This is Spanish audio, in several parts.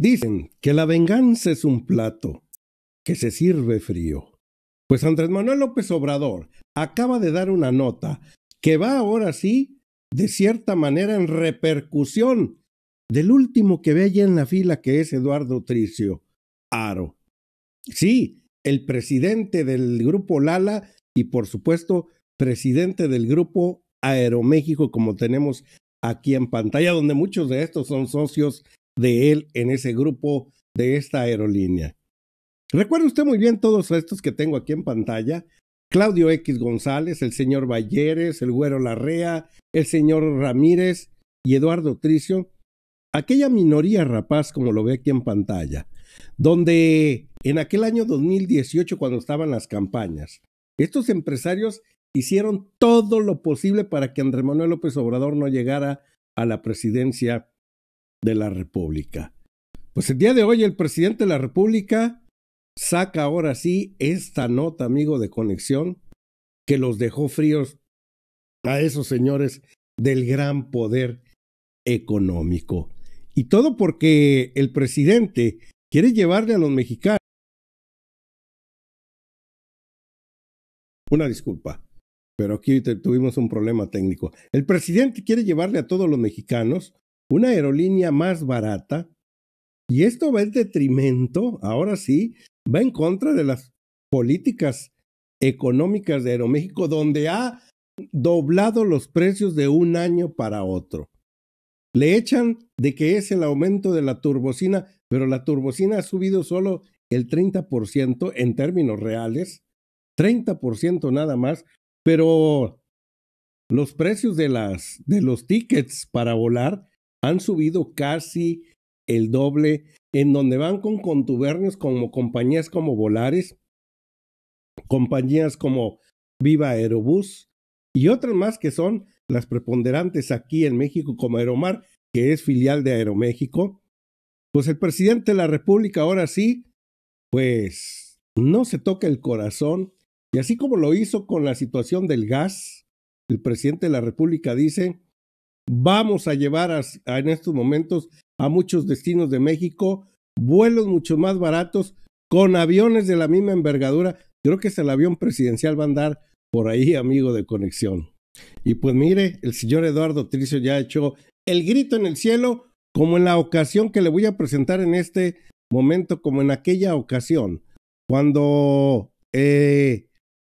Dicen que la venganza es un plato que se sirve frío. Pues Andrés Manuel López Obrador acaba de dar una nota que va ahora sí, de cierta manera, en repercusión del último que ve allí en la fila, que es Eduardo Tricio Aro. Sí, el presidente del grupo Lala y por supuesto presidente del grupo Aeroméxico, como tenemos aquí en pantalla, donde muchos de estos son socios de él en ese grupo de esta aerolínea. Recuerda usted muy bien todos estos que tengo aquí en pantalla. Claudio X González, el señor Valleres, el Güero Larrea, el señor Ramírez y Eduardo Tricio. Aquella minoría rapaz, como lo ve aquí en pantalla, donde en aquel año 2018, cuando estaban las campañas, estos empresarios hicieron todo lo posible para que Andrés Manuel López Obrador no llegara a la presidencia de la República. Pues el día de hoy el presidente de la República saca ahora sí esta nota, amigo de conexión, que los dejó fríos a esos señores del gran poder económico. Y todo porque el presidente quiere llevarle a los mexicanos una disculpa, pero aquí tuvimos un problema técnico. El presidente quiere llevarle a todos los mexicanos una aerolínea más barata y esto va en detrimento, ahora sí, va en contra de las políticas económicas de Aeroméxico, donde ha doblado los precios de un año para otro. Le echan de que es el aumento de la turbocina, pero la turbocina ha subido solo el 30% en términos reales, 30% nada más, pero los precios de, las, de los tickets para volar han subido casi el doble, en donde van con contubernios como compañías como Volares, compañías como Viva Aerobús y otras más que son las preponderantes aquí en México como Aeromar, que es filial de Aeroméxico. Pues el presidente de la República ahora sí, pues no se toca el corazón. Y así como lo hizo con la situación del gas, el presidente de la República dice, Vamos a llevar en estos momentos a muchos destinos de México vuelos mucho más baratos con aviones de la misma envergadura. Creo que es el avión presidencial va a andar por ahí, amigo de conexión. Y pues mire, el señor Eduardo Tricio ya ha hecho el grito en el cielo, como en la ocasión que le voy a presentar en este momento, como en aquella ocasión, cuando eh,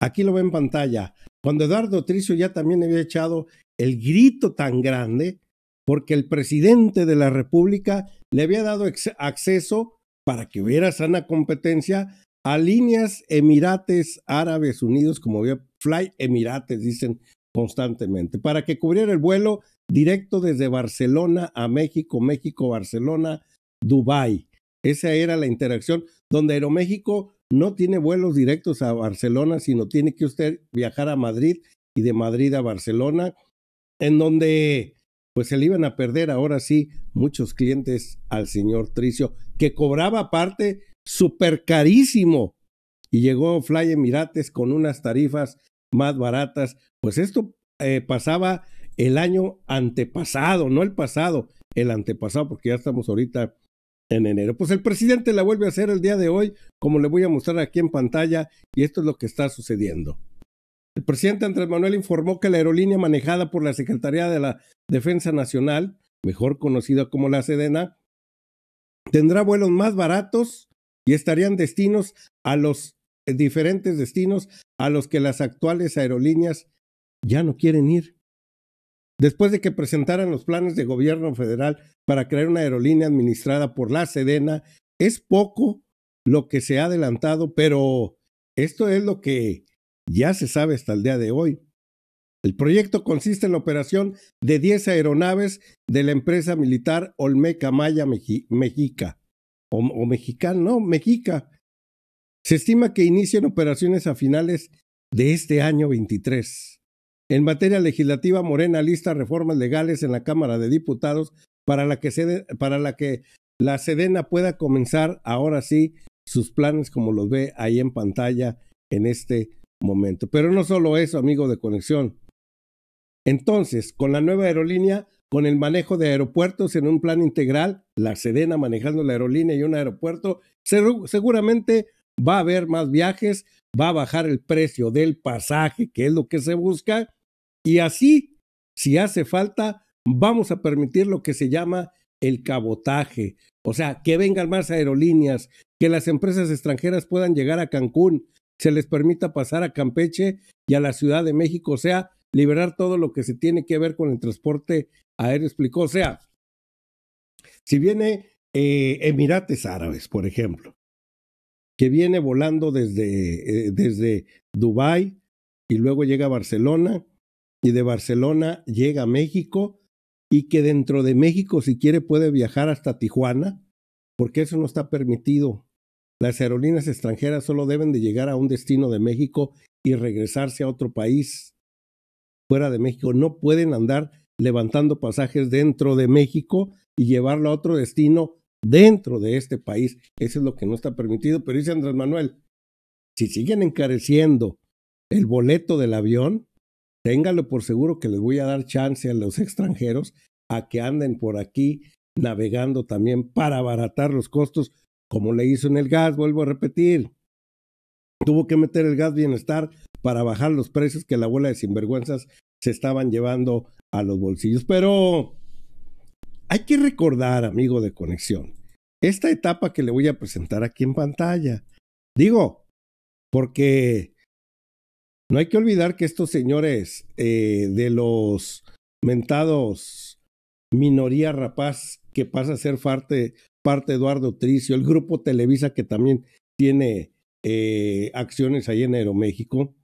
aquí lo ve en pantalla, cuando Eduardo Tricio ya también había echado el grito tan grande porque el presidente de la República le había dado acceso para que hubiera sana competencia a líneas Emirates Árabes Unidos, como había Fly Emirates, dicen constantemente, para que cubriera el vuelo directo desde Barcelona a México, México, Barcelona, Dubái. Esa era la interacción donde Aeroméxico no tiene vuelos directos a Barcelona, sino tiene que usted viajar a Madrid y de Madrid a Barcelona en donde pues se le iban a perder ahora sí muchos clientes al señor Tricio, que cobraba parte súper carísimo. Y llegó Fly Emirates con unas tarifas más baratas. Pues esto eh, pasaba el año antepasado, no el pasado, el antepasado, porque ya estamos ahorita en enero. Pues el presidente la vuelve a hacer el día de hoy, como le voy a mostrar aquí en pantalla, y esto es lo que está sucediendo. El presidente Andrés Manuel informó que la aerolínea manejada por la Secretaría de la Defensa Nacional, mejor conocida como la Sedena, tendrá vuelos más baratos y estarían destinos a los eh, diferentes destinos a los que las actuales aerolíneas ya no quieren ir. Después de que presentaran los planes de gobierno federal para crear una aerolínea administrada por la Sedena, es poco lo que se ha adelantado, pero esto es lo que ya se sabe hasta el día de hoy. El proyecto consiste en la operación de 10 aeronaves de la empresa militar Olmeca Maya Mexica, o, mexicana, no, Mexica. Se estima que inician operaciones a finales de este año 23. En materia legislativa, Morena lista reformas legales en la Cámara de Diputados para la que, para la, que la Sedena pueda comenzar ahora sí sus planes como los ve ahí en pantalla en este momento. Pero no solo eso, amigo de conexión. Entonces, con la nueva aerolínea, con el manejo de aeropuertos en un plan integral, la Sedena manejando la aerolínea y un aeropuerto, seguramente va a haber más viajes, va a bajar el precio del pasaje, que es lo que se busca, y así, si hace falta, vamos a permitir lo que se llama el cabotaje, o sea, que vengan más aerolíneas, que las empresas extranjeras puedan llegar a Cancún, se les permita pasar a Campeche y a la Ciudad de México, o sea, liberar todo lo que se tiene que ver con el transporte aéreo, explicó, o sea, si viene eh, Emirates Árabes, por ejemplo, que viene volando desde, eh, desde Dubái y luego llega a Barcelona y de Barcelona llega a México y que dentro de México si quiere puede viajar hasta Tijuana, porque eso no está permitido las aerolíneas extranjeras solo deben de llegar a un destino de México y regresarse a otro país fuera de México. No pueden andar levantando pasajes dentro de México y llevarlo a otro destino dentro de este país. Eso es lo que no está permitido. Pero dice Andrés Manuel, si siguen encareciendo el boleto del avión, téngalo por seguro que les voy a dar chance a los extranjeros a que anden por aquí navegando también para abaratar los costos, como le hizo en el gas, vuelvo a repetir. Tuvo que meter el gas bienestar para bajar los precios que la abuela de sinvergüenzas se estaban llevando a los bolsillos. Pero hay que recordar, amigo de conexión, esta etapa que le voy a presentar aquí en pantalla. Digo, porque no hay que olvidar que estos señores eh, de los mentados minoría rapaz que pasa a ser parte, parte Eduardo Tricio, el grupo Televisa que también tiene eh, acciones ahí en Aeroméxico.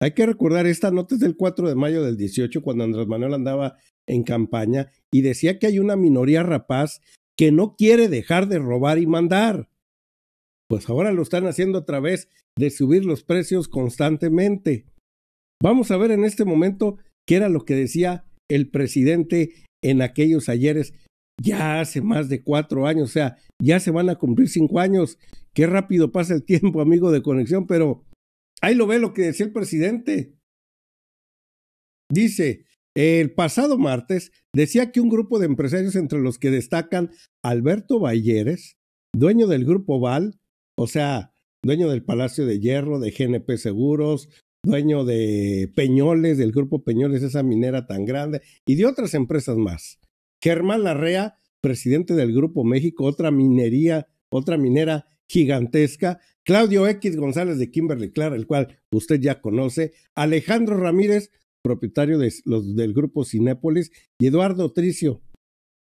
Hay que recordar, esta nota del 4 de mayo del 18, cuando Andrés Manuel andaba en campaña y decía que hay una minoría rapaz que no quiere dejar de robar y mandar. Pues ahora lo están haciendo a través de subir los precios constantemente. Vamos a ver en este momento qué era lo que decía el presidente en aquellos ayeres ya hace más de cuatro años, o sea, ya se van a cumplir cinco años. Qué rápido pasa el tiempo, amigo de conexión, pero ahí lo ve lo que decía el presidente. Dice, el pasado martes decía que un grupo de empresarios entre los que destacan Alberto Valleres, dueño del grupo Val, o sea, dueño del Palacio de Hierro, de GNP Seguros, dueño de Peñoles, del grupo Peñoles, esa minera tan grande, y de otras empresas más. Germán Larrea, presidente del Grupo México, otra minería, otra minera gigantesca, Claudio X González de Kimberly Clark, el cual usted ya conoce, Alejandro Ramírez, propietario de los, del Grupo Cinépolis, y Eduardo Tricio,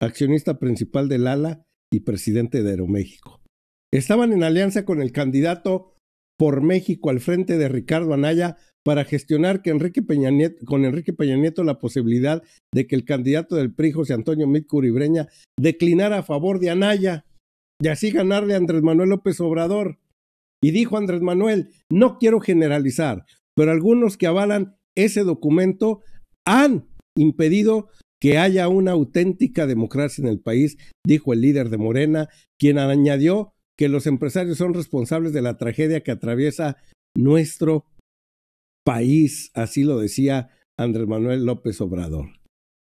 accionista principal del ALA y presidente de Aeroméxico. Estaban en alianza con el candidato por México al frente de Ricardo Anaya para gestionar que con Enrique Peña Nieto la posibilidad de que el candidato del PRI, José Antonio Mit Curibreña, declinara a favor de Anaya y así ganarle a Andrés Manuel López Obrador. Y dijo Andrés Manuel, no quiero generalizar, pero algunos que avalan ese documento han impedido que haya una auténtica democracia en el país, dijo el líder de Morena, quien añadió que los empresarios son responsables de la tragedia que atraviesa nuestro país, así lo decía Andrés Manuel López Obrador.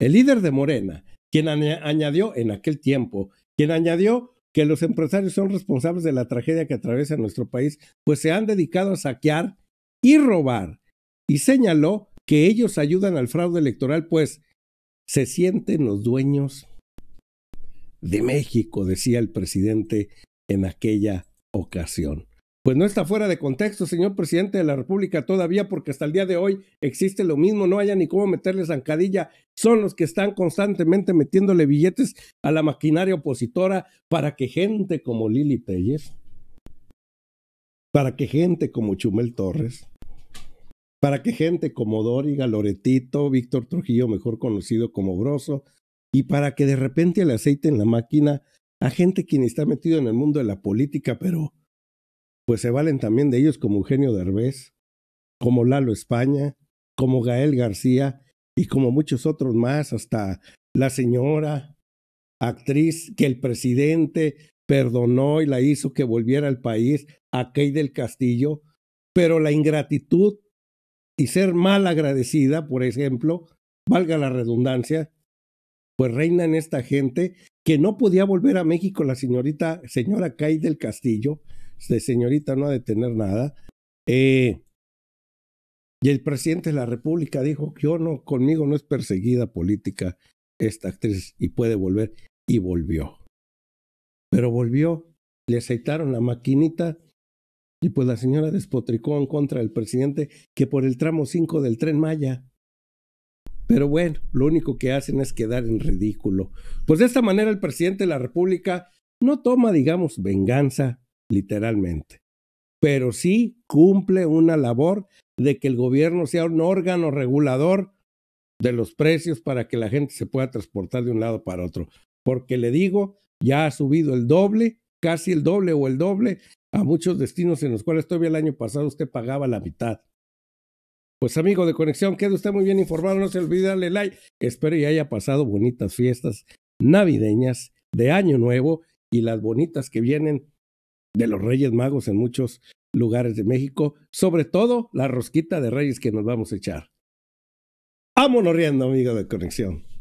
El líder de Morena, quien añadió en aquel tiempo, quien añadió que los empresarios son responsables de la tragedia que atraviesa nuestro país, pues se han dedicado a saquear y robar, y señaló que ellos ayudan al fraude electoral, pues se sienten los dueños de México, decía el presidente en aquella ocasión. Pues no está fuera de contexto, señor presidente de la República, todavía porque hasta el día de hoy existe lo mismo, no haya ni cómo meterle zancadilla. Son los que están constantemente metiéndole billetes a la maquinaria opositora para que gente como Lili Pérez, para que gente como Chumel Torres, para que gente como Dóriga, Loretito, Víctor Trujillo, mejor conocido como Grosso, y para que de repente le aceiten la máquina a gente quien está metido en el mundo de la política, pero pues se valen también de ellos como Eugenio Derbez, como Lalo España, como Gael García y como muchos otros más, hasta la señora actriz que el presidente perdonó y la hizo que volviera al país, a Key del Castillo, pero la ingratitud y ser mal agradecida, por ejemplo, valga la redundancia, pues reina en esta gente que no podía volver a México la señorita, señora Kay del Castillo, de señorita no ha de tener nada. Eh, y el presidente de la República dijo, yo no, conmigo no es perseguida política esta actriz y puede volver. Y volvió. Pero volvió, le aceitaron la maquinita y pues la señora despotricó en contra del presidente que por el tramo 5 del tren Maya. Pero bueno, lo único que hacen es quedar en ridículo. Pues de esta manera el presidente de la República no toma, digamos, venganza, literalmente. Pero sí cumple una labor de que el gobierno sea un órgano regulador de los precios para que la gente se pueda transportar de un lado para otro. Porque le digo, ya ha subido el doble, casi el doble o el doble, a muchos destinos en los cuales todavía el año pasado usted pagaba la mitad. Pues amigo de conexión, quede usted muy bien informado, no se olvide darle like. Espero y haya pasado bonitas fiestas navideñas de Año Nuevo y las bonitas que vienen de los Reyes Magos en muchos lugares de México, sobre todo la rosquita de Reyes que nos vamos a echar. Vámonos riendo, amigo de Conexión.